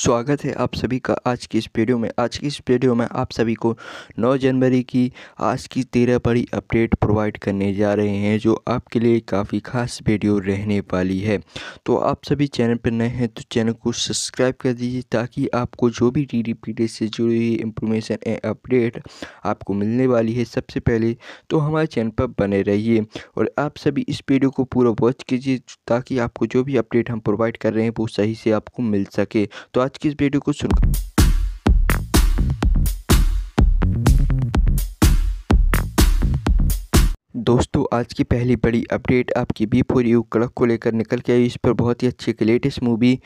स्वागत है आप सभी का आज की इस वीडियो में आज की इस वीडियो में आप सभी को 9 जनवरी की आज की तेरह बड़ी अपडेट प्रोवाइड करने जा रहे हैं जो आपके लिए काफ़ी खास वीडियो रहने वाली है तो आप सभी चैनल पर नए हैं तो चैनल को सब्सक्राइब कर दीजिए ताकि आपको जो भी डी डी से जुड़ी हुई इंफॉर्मेशन एंड अपडेट आपको मिलने वाली है सबसे पहले तो हमारे चैनल पर बने रहिए और आप सभी इस वीडियो को पूरा वॉच कीजिए ताकि आपको जो भी अपडेट हम प्रोवाइड कर रहे हैं वो सही से आपको मिल सके तो आज की इस वीडियो को शुरू कर दोस्तों आज की पहली बड़ी अपडेट आपकी बी फोर यू कड़क को लेकर निकल के आई इस पर बहुत ही अच्छी एक लेटेस्ट मूवी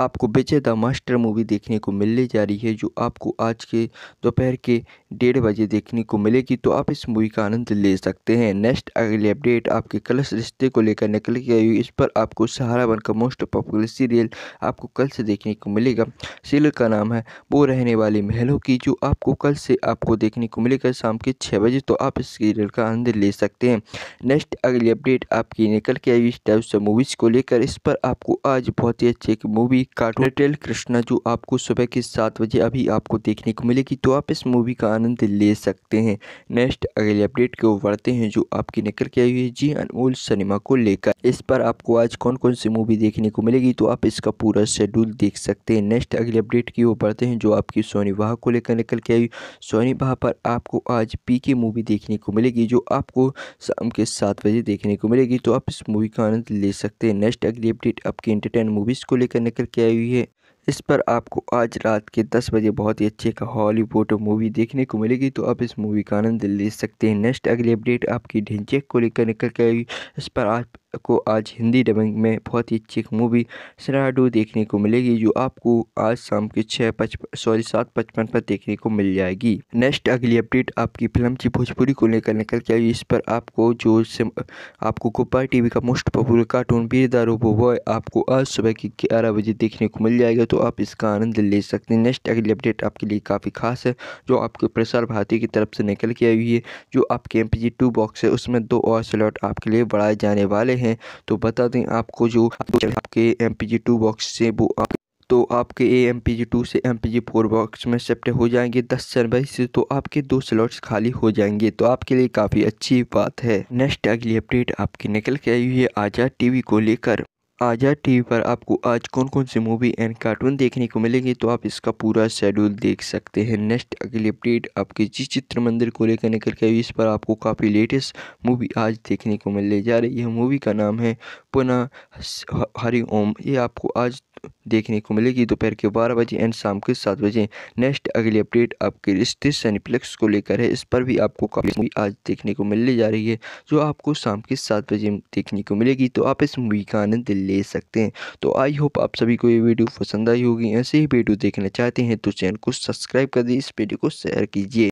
आपको विजय द मास्टर मूवी देखने को मिलने जा रही है जो आपको आज के दोपहर के डेढ़ बजे देखने को मिलेगी तो आप इस मूवी का आनंद ले सकते हैं नेक्स्ट अगली अपडेट आपके कलश रिश्ते को लेकर निकल के आई हुई इस पर आपको सहारा बनकर मोस्ट पॉपुलर सीरियल आपको कल से देखने को मिलेगा सीरियल का नाम है वो रहने वाली महलों की जो आपको कल से आपको देखने को मिलेगा शाम के छः बजे तो आप इस सीरियल का आनंद ले सकते हैं नेक्स्ट अगली अपडेट आपकी निकल के आई हुई टाइप मूवीज़ को लेकर इस पर आपको आज बहुत ही अच्छी एक मूवी काटना टेल कृष्णा जो आपको सुबह के सात बजे अभी आपको देखने को मिलेगी तो आप इस मूवी का आनंद ले सकते हैं नेक्स्ट अगले अपडेट की ओर बढ़ते हैं जो आपकी निकल के आई हुई है जी हाँ, अनमोल सिनेमा को लेकर इस पर आपको आज कौन कौन सी मूवी देखने को मिलेगी तो आप इसका पूरा शेड्यूल देख सकते हैं नेक्स्ट अगले अपडेट की ओर बढ़ते हैं जो आपकी सोनी वाह को लेकर निकल के आई सोनी वाह पर आपको आज पी की मूवी देखने को मिलेगी जो आपको शाम के सात बजे देखने को मिलेगी तो आप इस मूवी का आनंद ले सकते हैं नेक्स्ट अगली अपडेट आपकी इंटरटेन मूवीज़ को लेकर निकल के आई हुई है इस पर आपको आज रात के दस बजे बहुत ही अच्छी एक हॉलीवुड मूवी देखने को मिलेगी तो आप इस मूवी का आनंद ले सकते हैं नेक्स्ट अगली अपडेट आपकी ढिंचैक को लेकर निकल के आई इस पर आप को आज हिंदी डबिंग में बहुत ही अच्छी एक मूवी सराडू देखने को मिलेगी जो आपको आज शाम के छः पचपन सॉरी सात पचपन पर देखने को मिल जाएगी नेक्स्ट अगली अपडेट आपकी फिल्म जी भोजपुरी को लेकर निकल के आई इस पर आपको जो आपको गुब्बार टीवी का most popular cartoon Vir the robot boy आपको आज सुबह के ग्यारह बजे देखने को मिल जाएगा तो आप इसका आनंद ले सकते हैं नेक्स्ट अगली अपडेट आपके लिए काफ़ी खास है जो आपके प्रसार भारती की तरफ से निकल के आई हुई है जो आपके एम टू बॉक्स है उसमें दो और स्लॉट आपके लिए बढ़ाए जाने वाले हैं तो बता दें आपको जो आपके M P G two box से वो आप तो आपके A M P G two से M P G four box में शिफ्ट हो जाएंगे दस जनवरी से तो आपके दो स्लॉट्स खाली हो जाएंगे तो आपके लिए काफ़ी अच्छी बात है नेक्स्ट अगली अपडेट आपकी निकल के आई हुई है आज़ाद टीवी को लेकर आज़ाद टीवी पर आपको आज कौन कौन सी मूवी एंड कार्टून देखने को मिलेंगे तो आप इसका पूरा शेड्यूल देख सकते हैं नेक्स्ट अगली अपडेट आपके जिस चित्र मंदिर को लेकर निकल के इस पर आपको काफ़ी लेटेस्ट मूवी आज देखने को मिलने जा रही है मूवी का नाम है पुनः हरि ओम ये आपको आज देखने को मिलेगी दोपहर के बारह बजे एंड शाम के सात बजे नेक्स्ट अगली अपडेट आपके रिश्ते सनीप्लेक्स को लेकर है इस पर भी आपको काफ़ी मूवी आज देखने को मिलने जा रही है जो आपको शाम के सात बजे देखने को मिलेगी तो आप इस मूवी का आनंद ले सकते हैं तो आई होप आप सभी को ये वीडियो पसंद आई होगी ऐसे ही वीडियो देखना चाहते हैं तो चैनल को सब्सक्राइब कर दिए इस वीडियो को शेयर कीजिए